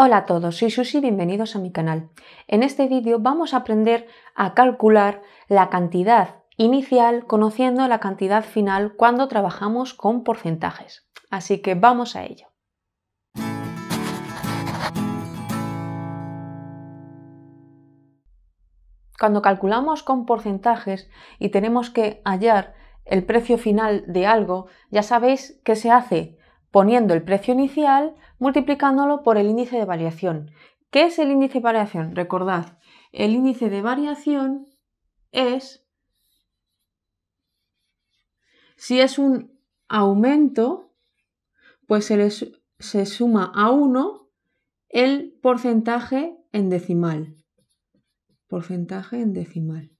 Hola a todos, soy Susi y bienvenidos a mi canal. En este vídeo vamos a aprender a calcular la cantidad inicial conociendo la cantidad final cuando trabajamos con porcentajes. Así que vamos a ello. Cuando calculamos con porcentajes y tenemos que hallar el precio final de algo, ya sabéis que se hace poniendo el precio inicial multiplicándolo por el índice de variación. ¿Qué es el índice de variación? Recordad, el índice de variación es si es un aumento, pues se, suma a 1 el porcentaje en decimal. Porcentaje en decimal.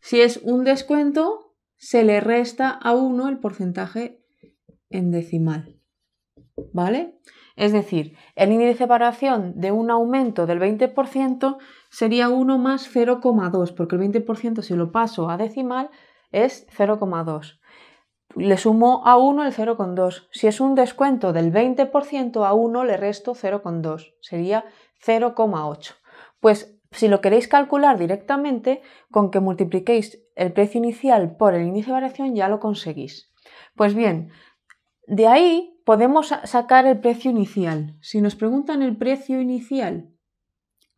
Si es un descuento, se le resta a 1 el porcentaje en decimal. ¿Vale? Es decir, el índice de variación de un aumento del 20% sería 1 más 0,2, porque el 20% si lo paso a decimal es 0,2. Le sumo a 1 el 0,2. Si es un descuento del 20%, a 1 le resto 0,2, sería 0,8. Pues si lo queréis calcular directamente, con que multipliquéis el precio inicial por el índice de variación ya lo conseguís. Pues bien, de ahí podemos sacar el precio inicial. Si nos preguntan el precio inicial,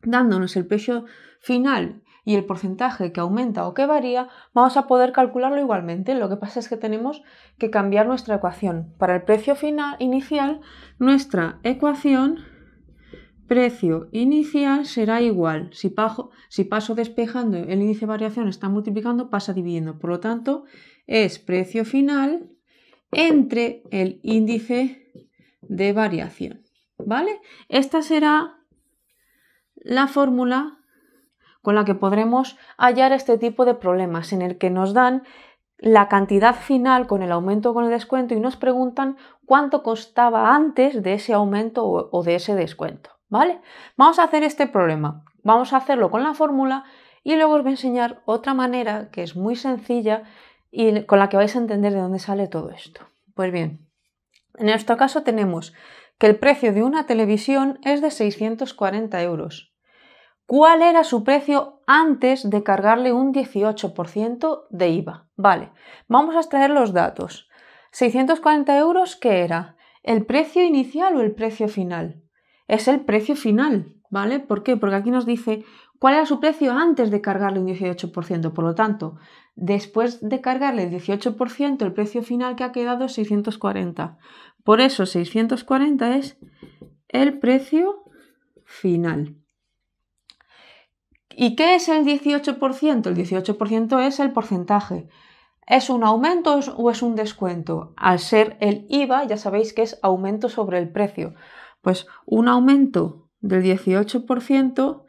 dándonos el precio final y el porcentaje que aumenta o que varía, vamos a poder calcularlo igualmente. Lo que pasa es que tenemos que cambiar nuestra ecuación. Para el precio final, inicial, nuestra ecuación precio inicial será igual. Si, paso, si paso despejando el índice de variación, está multiplicando, pasa dividiendo. Por lo tanto, es precio final entre el índice de variación. ¿Vale? Esta será la fórmula con la que podremos hallar este tipo de problemas en el que nos dan la cantidad final con el aumento o con el descuento y nos preguntan cuánto costaba antes de ese aumento o de ese descuento. ¿Vale? Vamos a hacer este problema. Vamos a hacerlo con la fórmula y luego os voy a enseñar otra manera que es muy sencilla y con la que vais a entender de dónde sale todo esto. Pues bien, en nuestro caso tenemos que el precio de una televisión es de 640 euros. ¿Cuál era su precio antes de cargarle un 18% de IVA? Vale, vamos a extraer los datos. 640 euros, ¿qué era? ¿El precio inicial o el precio final? Es el precio final, ¿vale? ¿Por qué? Porque aquí nos dice cuál era su precio antes de cargarle un 18%. Por lo tanto, Después de cargarle el 18%, el precio final que ha quedado es 640. Por eso 640 es el precio final. ¿Y qué es el 18%? El 18% es el porcentaje. ¿Es un aumento o es un descuento? Al ser el IVA, ya sabéis que es aumento sobre el precio. Pues un aumento del 18%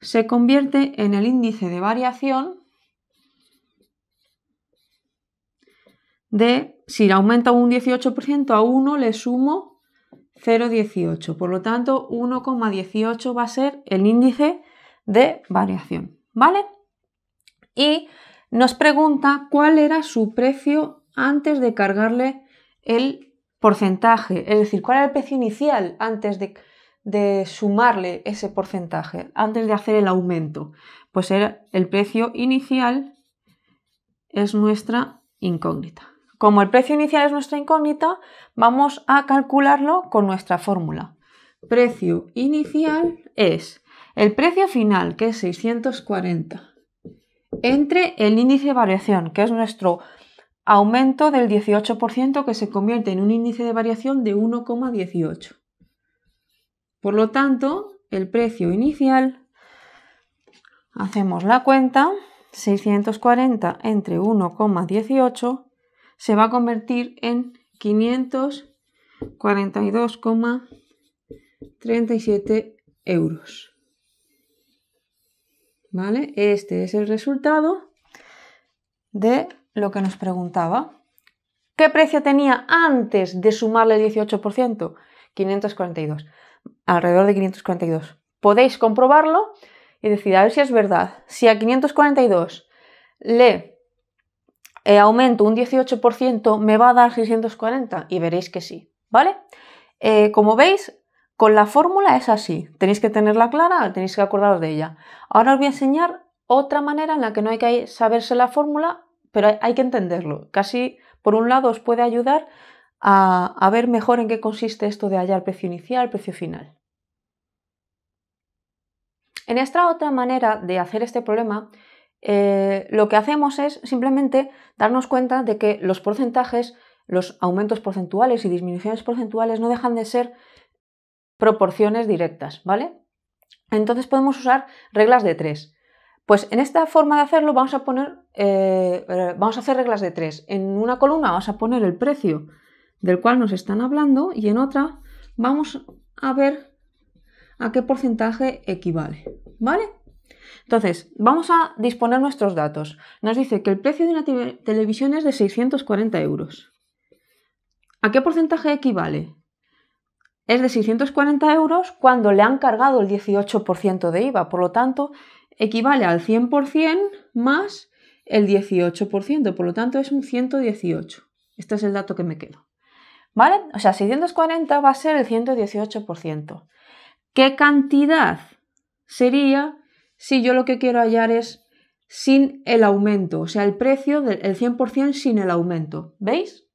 se convierte en el índice de variación de, si aumenta un 18%, a 1 le sumo 0,18. Por lo tanto, 1,18 va a ser el índice de variación. ¿Vale? Y nos pregunta cuál era su precio antes de cargarle el porcentaje, es decir, cuál era el precio inicial antes de, de sumarle ese porcentaje, antes de hacer el aumento. Pues el precio inicial es nuestra incógnita. Como el precio inicial es nuestra incógnita, vamos a calcularlo con nuestra fórmula. Precio inicial es el precio final, que es 640, entre el índice de variación, que es nuestro aumento del 18%, que se convierte en un índice de variación de 1,18. Por lo tanto, el precio inicial, hacemos la cuenta, 640 entre 1,18 se va a convertir en 542,37 euros. ¿Vale? Este es el resultado de lo que nos preguntaba. ¿Qué precio tenía antes de sumarle el 18%? 542. Alrededor de 542. Podéis comprobarlo y decir, a ver si es verdad. Si a 542 le eh, aumento un 18%, me va a dar 640 y veréis que sí, ¿vale? Eh, como veis, con la fórmula es así, tenéis que tenerla clara, tenéis que acordaros de ella. Ahora os voy a enseñar otra manera en la que no hay que saberse la fórmula, pero hay que entenderlo. Casi, por un lado, os puede ayudar a, a ver mejor en qué consiste esto de hallar precio inicial, precio final. En esta otra manera de hacer este problema eh, lo que hacemos es simplemente darnos cuenta de que los porcentajes, los aumentos porcentuales y disminuciones porcentuales no dejan de ser proporciones directas, ¿vale? Entonces podemos usar reglas de tres. Pues en esta forma de hacerlo vamos a poner, eh, eh, vamos a hacer reglas de tres. En una columna vamos a poner el precio del cual nos están hablando y en otra vamos a ver a qué porcentaje equivale, ¿vale? Entonces, vamos a disponer nuestros datos. Nos dice que el precio de una televisión es de 640 euros. ¿A qué porcentaje equivale? Es de 640 euros cuando le han cargado el 18% de IVA, por lo tanto, equivale al 100% más el 18%, por lo tanto es un 118. Este es el dato que me quedo. ¿Vale? O sea, 640 va a ser el 118%. ¿Qué cantidad sería si yo lo que quiero hallar es sin el aumento, o sea, el precio del 100% sin el aumento. ¿Veis?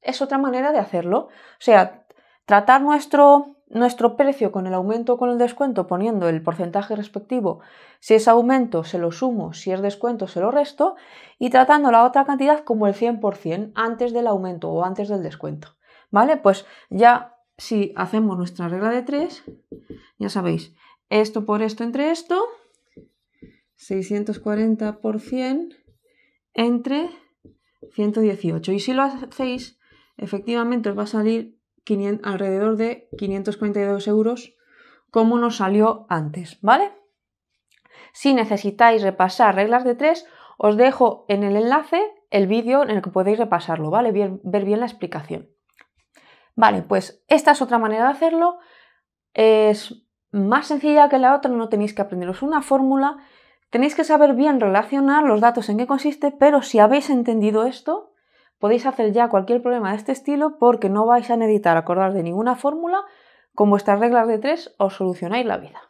Es otra manera de hacerlo. O sea, tratar nuestro, nuestro precio con el aumento o con el descuento poniendo el porcentaje respectivo. Si es aumento, se lo sumo, si es descuento, se lo resto y tratando la otra cantidad como el 100% antes del aumento o antes del descuento. ¿Vale? Pues ya si hacemos nuestra regla de 3, ya sabéis, esto por esto entre esto, 640 por entre 118. Y si lo hacéis, efectivamente os va a salir alrededor de 542 euros como nos salió antes, ¿vale? Si necesitáis repasar reglas de 3, os dejo en el enlace el vídeo en el que podéis repasarlo, ¿vale? Ver, ver bien la explicación. Vale, pues esta es otra manera de hacerlo. Es más sencilla que la otra, no tenéis que aprenderos una fórmula Tenéis que saber bien relacionar los datos en qué consiste, pero si habéis entendido esto, podéis hacer ya cualquier problema de este estilo porque no vais a necesitar acordar de ninguna fórmula. Con vuestras reglas de tres os solucionáis la vida.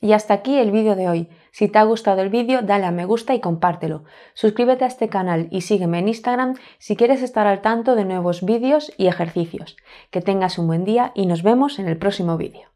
Y hasta aquí el vídeo de hoy. Si te ha gustado el vídeo, dale a me gusta y compártelo. Suscríbete a este canal y sígueme en Instagram si quieres estar al tanto de nuevos vídeos y ejercicios. Que tengas un buen día y nos vemos en el próximo vídeo.